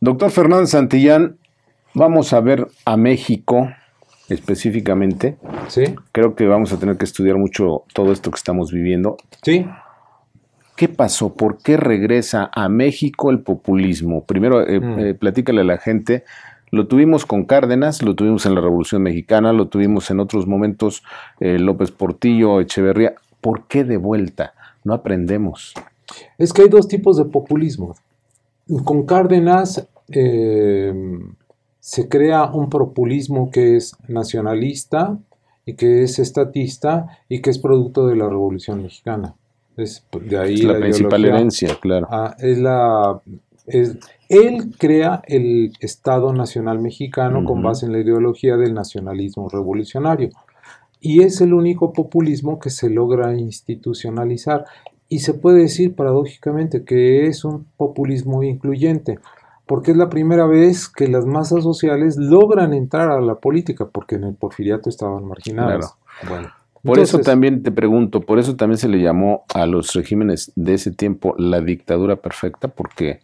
Doctor Fernández Santillán, vamos a ver a México específicamente. Sí. Creo que vamos a tener que estudiar mucho todo esto que estamos viviendo. Sí. ¿Qué pasó? ¿Por qué regresa a México el populismo? Primero, eh, mm. eh, platícale a la gente. Lo tuvimos con Cárdenas, lo tuvimos en la Revolución Mexicana, lo tuvimos en otros momentos, eh, López Portillo, Echeverría. ¿Por qué de vuelta? No aprendemos. Es que hay dos tipos de populismo con Cárdenas eh, se crea un populismo que es nacionalista y que es estatista y que es producto de la Revolución Mexicana. Es, de ahí la, principal herencia, claro. Ah, es la, él crea el Estado Nacional Mexicano con base en la ideología del nacionalismo revolucionario. Y es el único populismo que se logra institucionalizar y se puede decir paradójicamente que es un populismo incluyente, porque es la primera vez que las masas sociales logran entrar a la política, porque en el porfiriato estaban marginadas. Bueno, por eso también te pregunto, por eso también se le llamó a los regímenes de ese tiempo la dictadura perfecta, porque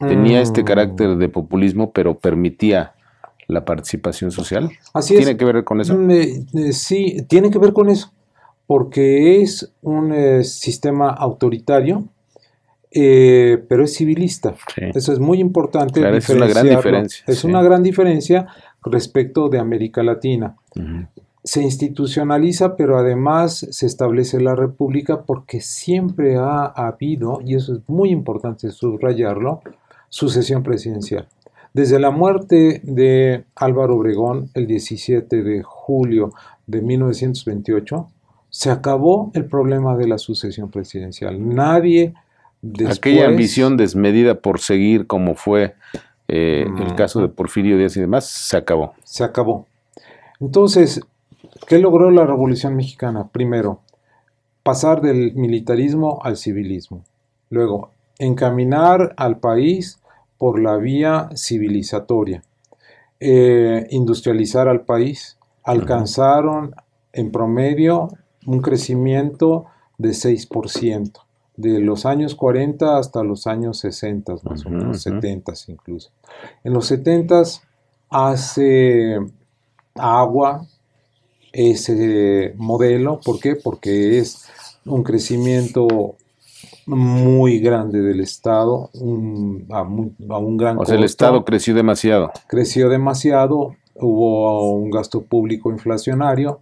tenía este mm. carácter de populismo, pero permitía la participación social. Así ¿Tiene que ver con eso? Mm, eh, eh, sí, tiene que ver con eso porque es un eh, sistema autoritario, eh, pero es civilista. Eso es muy importante. Claro, es una gran diferencia. Es una gran diferencia respecto de América Latina. Se institucionaliza, pero además se establece la república porque siempre ha habido, y eso es muy importante subrayarlo, sucesión presidencial. Desde la muerte de Álvaro Obregón el 17 de julio de 1928, se acabó el problema de la sucesión presidencial. Nadie... Después, Aquella ambición desmedida por seguir como fue eh, el caso de Porfirio Díaz y demás, se acabó. Se acabó. Entonces, ¿qué logró la Revolución Mexicana? Primero, pasar del militarismo al civilismo. Luego, encaminar al país por la vía civilizatoria. Eh, industrializar al país. Alcanzaron en promedio un crecimiento de 6%, de los años 40 hasta los años 60, más o menos, 70 incluso. En los 70 hace agua ese modelo, ¿por qué? Porque es un crecimiento muy grande del Estado, un, a, un gran... O sea, el Estado creció demasiado. Creció demasiado, hubo un gasto público inflacionario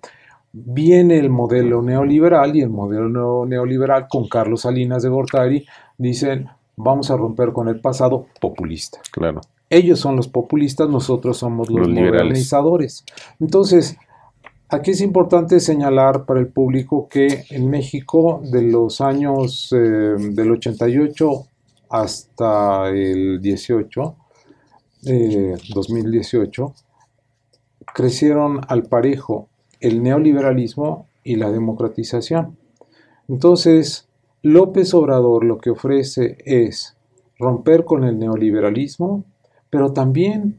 viene el modelo neoliberal y el modelo neoliberal con Carlos Salinas de Gortari dicen vamos a romper con el pasado populista. Claro. Ellos son los populistas, nosotros somos los, liberalizadores Entonces, aquí es importante señalar para el público que en México de los años eh, del 88 hasta el 18, 2018, eh, crecieron al parejo el neoliberalismo y la democratización. Entonces, López Obrador lo que ofrece es romper con el neoliberalismo, pero también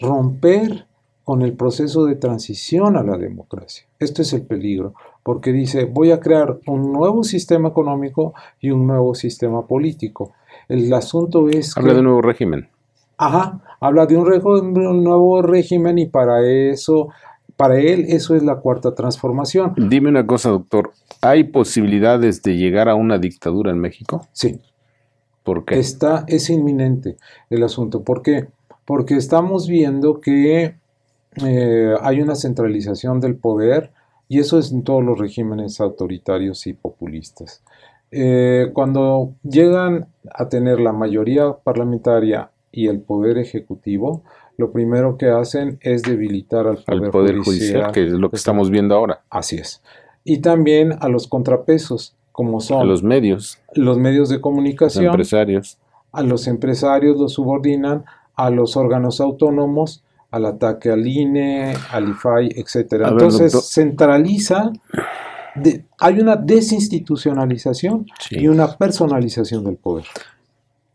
romper con el proceso de transición a la democracia. Esto es el peligro, porque dice, voy a crear un nuevo sistema económico y un nuevo sistema político. El asunto es... Habla de un nuevo régimen. Ajá, habla de un nuevo régimen y para eso para él eso es la cuarta transformación. Dime una cosa, doctor. ¿Hay posibilidades de llegar a una dictadura en México? Sí. ¿Por qué? es inminente el asunto. ¿Por qué? Porque estamos viendo que eh, hay una centralización del poder y eso es en todos los regímenes autoritarios y populistas. Eh, cuando llegan a tener la mayoría parlamentaria y el Poder Ejecutivo, lo primero que hacen es debilitar al Poder, judicial, que es lo que pues, estamos viendo ahora. Así es. Y también a los contrapesos, como son... los medios. Los medios de comunicación. Los empresarios. A los empresarios los subordinan, a los órganos autónomos, al ataque al INE, al IFAI, etc. Entonces, centraliza... hay una desinstitucionalización y una personalización del poder.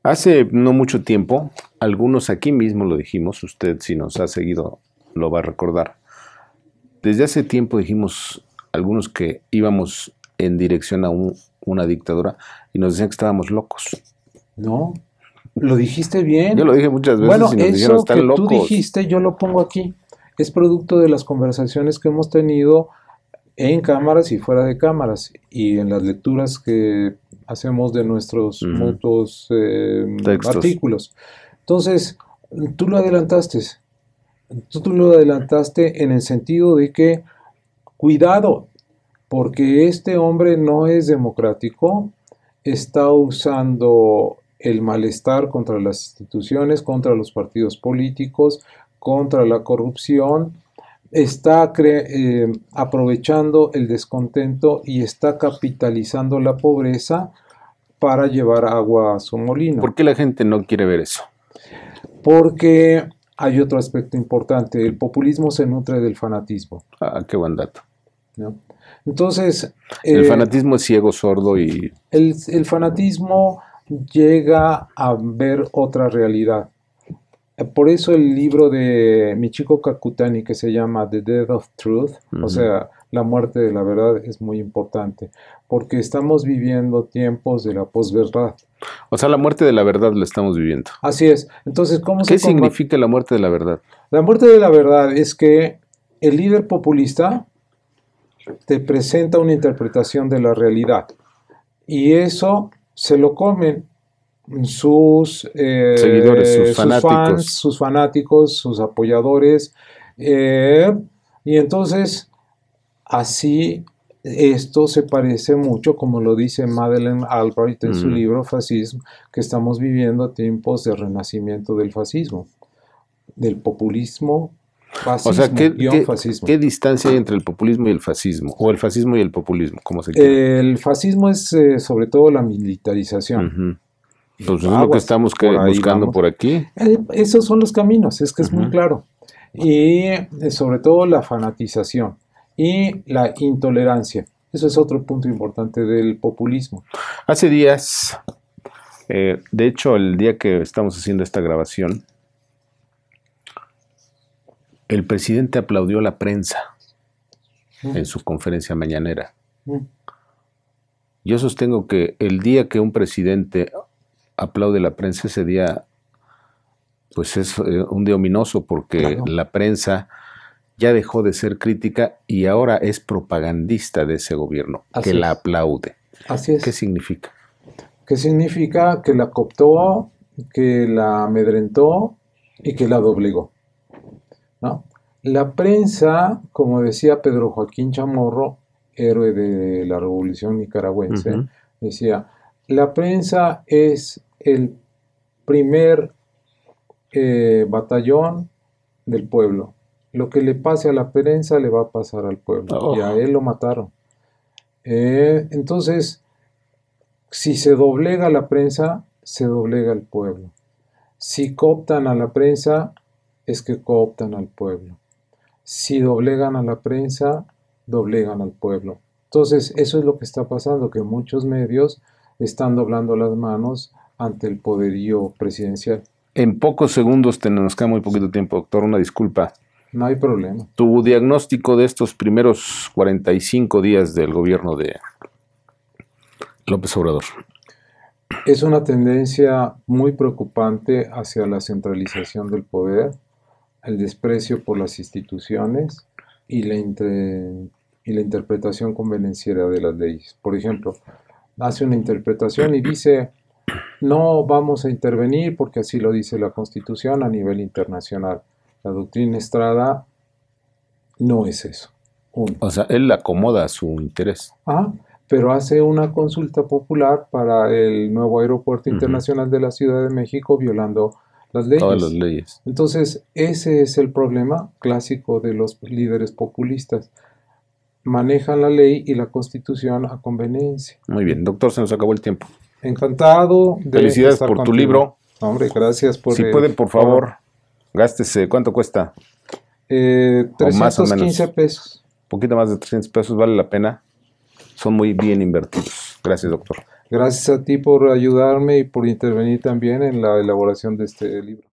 Hace no mucho tiempo, algunos aquí mismo lo dijimos, usted si nos ha seguido lo va a recordar. Desde hace tiempo dijimos algunos que íbamos en dirección a una dictadura y nos decían que estábamos locos. No, lo dijiste bien. Yo lo dije muchas veces. Bueno, eso que tú dijiste, yo lo pongo aquí. Es producto de las conversaciones que hemos tenido en cámaras y fuera de cámaras y en las lecturas que hacemos de nuestros mutuos em, artículos. Entonces, tú lo adelantaste. tú lo adelantaste en el sentido de que, cuidado, porque este hombre no es democrático, está usando el malestar contra las instituciones, contra los partidos políticos, contra la corrupción, está eh, aprovechando el descontento y está capitalizando la pobreza para llevar agua a su molino. ¿Por qué la gente no quiere ver eso? Porque hay otro aspecto importante, el populismo se nutre del fanatismo. Ah, qué buen dato. Entonces... El eh, fanatismo es ciego, sordo y... el fanatismo llega a ver otra realidad. Por eso el libro de Michiko Kakutani que se llama The Death of Truth, o sea, la muerte de la verdad es muy importante, porque estamos viviendo tiempos de la posverdad. O sea, la muerte de la verdad la estamos viviendo. Así es. Entonces, ¿cómo ¿Qué significa la muerte de la verdad? La muerte de la verdad es que el líder populista te presenta una interpretación de la realidad y eso se lo comen sus eh, seguidores, sus, fanáticos. Fans, sus fanáticos, sus apoyadores. Eh, y entonces, así esto se parece mucho, como lo dice Madeleine Albright en su libro Fascismo, que estamos viviendo tiempos de renacimiento del fascismo, del populismo. Fascismo, o sea, ¿qué, distancia hay entre el populismo y el fascismo? ¿O el fascismo y el populismo? ¿Cómo se llama? El fascismo es eh, sobre todo la militarización. Pues es lo que estamos buscando por aquí. Esos son los caminos, es que es muy claro. Y eh, sobre todo la fanatización y la intolerancia. Eso es otro punto importante del populismo. Hace días, eh, de hecho el día que estamos haciendo esta grabación, el presidente aplaudió a la prensa en su conferencia mañanera. Yo sostengo que el día que un presidente aplaude la prensa ese día, pues es eh, un día ominoso porque la prensa ya dejó de ser crítica y ahora es propagandista de ese gobierno, que la aplaude. Así es. ¿Qué significa? ¿Qué significa que la cooptó, que la amedrentó y que la doblegó? La prensa, como decía Pedro Joaquín Chamorro, héroe de la revolución nicaragüense, decía, la prensa es el primer eh, batallón del pueblo. Lo que le pase a la prensa le va a pasar al pueblo. Oh. Y a él lo mataron. Eh, entonces, si se doblega la prensa, se doblega el pueblo. Si cooptan a la prensa, es que cooptan al pueblo. Si doblegan a la prensa, doblegan al pueblo. Entonces, eso es lo que está pasando, que muchos medios están doblando las manos ante el poderío presidencial. En pocos segundos, tenemos nos muy poquito tiempo, doctor, una disculpa. No hay problema. Tu diagnóstico de estos primeros 45 días del gobierno de López Obrador. Es una tendencia muy preocupante hacia la centralización del poder, el desprecio por las instituciones y la, y la interpretación convenenciera de las leyes. Por ejemplo, hace una interpretación y dice, no vamos a intervenir porque así lo dice la Constitución a nivel internacional. La doctrina Estrada no es eso. O sea, él acomoda su interés. Ah, pero hace una consulta popular para el nuevo aeropuerto internacional de la Ciudad de México violando las leyes. Todas las leyes. Entonces, ese es el problema clásico de los líderes populistas. Manejan la ley y la constitución a conveniencia. Muy bien, doctor, se nos acabó el tiempo. Encantado. Felicidades por tu libro. Hombre, gracias por. Si pueden, por favor, gástese. ¿Cuánto cuesta? Eh, 315 pesos. Un poquito más de 300 pesos, vale la pena. Son muy bien invertidos. Gracias, doctor. Gracias a ti por ayudarme y por intervenir también en la elaboración de este libro.